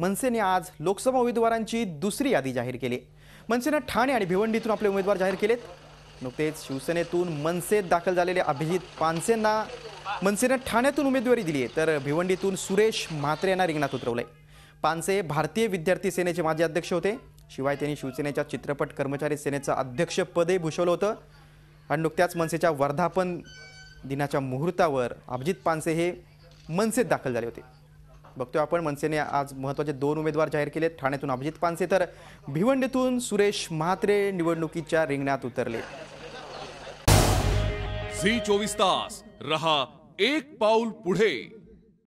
मनसेने आज लोकसभा उमेदवारांची दुसरी यादी जाहीर केली मनसेनं ठाणे आणि भिवंडीतून आपले उमेदवार जाहीर केलेत नुकतेच शिवसेनेतून मनसेत दाखल झालेले अभिजित पानसेंना मनसेनं ठाण्यातून उमेदवारी दिली आहे तर भिवंडीतून सुरेश म्हात्रे यांना रिंगणात उतरवलं आहे पानसे भारतीय विद्यार्थी सेनेचे माजी अध्यक्ष होते शिवाय त्यांनी शिवसेनेच्या चित्रपट कर्मचारी सेनेचं अध्यक्षपदही भूषवलं होतं आणि नुकत्याच मनसेच्या वर्धापन दिनाच्या मुहूर्तावर अभिजित पानसे हे मनसेत दाखल झाले होते बघतोय आपण मनसेने आज महत्त्वाचे दोन उमेदवार जाहीर केले ठाण्यातून अभिजित पानसे तर भिवंडीतून सुरेश म्हात्रे निवडणुकीच्या रिंगणात उतरले झी चोवीस तास रहा एक पाऊल पुढे